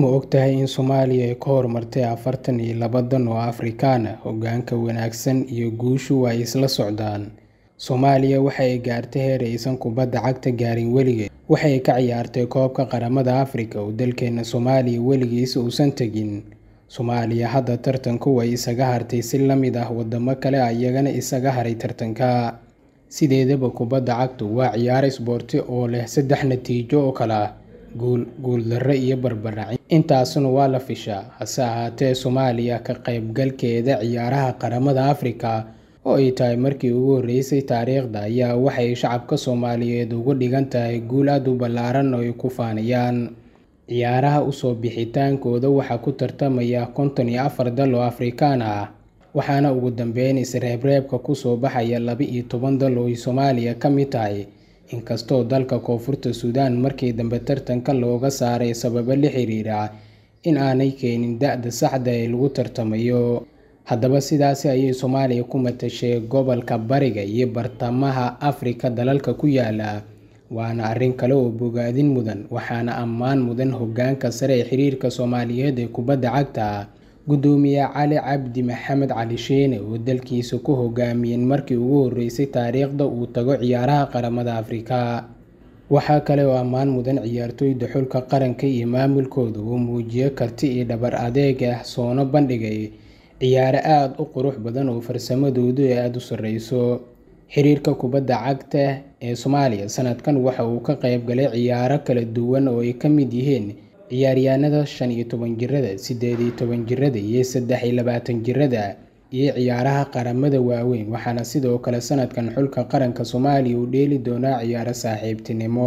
ma ogtahay in soomaaliya ay ka horumartay afartan iyo laba dan oo afrikaan ah hoggaanka wanaagsan iyo guushu waa isla socdaan soomaaliya waxa ay gaartay heer aysan kubadda cagta gaarin weligeed waxa ay ka ciyaartay koobka qaramada afrika oo dalkeena soomaaliya weligiis uusan tegin soomaaliya hadda tartanku way isaga hartay si la mid ah wadamo kale ah iyagana isaga haray tartanka sideedaba kubadda cagtu waa ciyaar isboorti oo leh saddex natiijo oo kala ah guul guuldarro iyo barbaraacin intaasna waa la fishaa hase ahaatee soomaaliya ka qaybgalkeeda ciyaaraha qaramada afrika oo ay tahay markii ugu horreysay taariikhda ayaa waxay shacabka soomaaliyeed uga dhigan tahay guul aada u ballaaran oo ay ku faanayaan ciyaaraha usoo bixitaankooda waxaa ku tartamaya konton iyo afar dal oo afrikaan ah waxaana ugu dambeyn isreebreebka kusoo baxaya laba iyo toban dal oo ay soomaaliya ka mid tahay inkastoo dalka koonfurta suudaan markii dambe tartanka looga saaray sababo la xiriira in aanay keenin da-da saxda ee lagu tartamayo haddaba sidaasi ayay soomaaliya ku matashay gobolka bariga iyo bartamaha afrika dalalka ku yaala waana arrin kale oo bogaadin mudan waxaana ammaan mudan hoggaanka sare ee xiriirka soomaaliyeed ee kubadda cagta gudoomiye cali cabdi maxamed cali sheene oo dalkiisa ku hogaamiyen markii ugu horreysay taariikhda uu tago ciyaaraha qaramada afrika waxaa kale oo ammaan mudan ciyaartooyda xulka qaranka iyo maamulkooda oo muujiya karti iyo dhabar adeeg ah soono bandhigay ciyaaro aada u qurux badan oo farsamadoodu ee aada u sarreyso xiriirka kubadda cagta ee soomaaliya sanadkan waxa uu ka qayb galay ciyaaro kala duwan oo ay ka mid yihiin ciyaaryahanada shan iyo toban jirada siddeed iyo toban jirada iyo saddex iyo labaatan jirada iyo ciyaaraha qaramada waaweyn waxaana sidoo kale sanadkan xulka qaranka soomaaliya uu dheeli doonaa ciyaaro saaxiibtinimo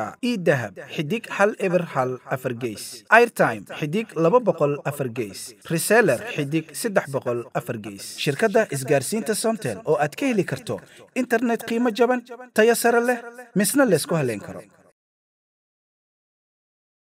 kartaa e dahab xidig hal eber hal afar geys airtime xidig laba boqol afar geys reseller xidig saddex boqol afar geys shirkadda isgaarsiinta somtel oo aad ka heli karto internet qiimo jaban tayo sare leh misna laysku haleyn karo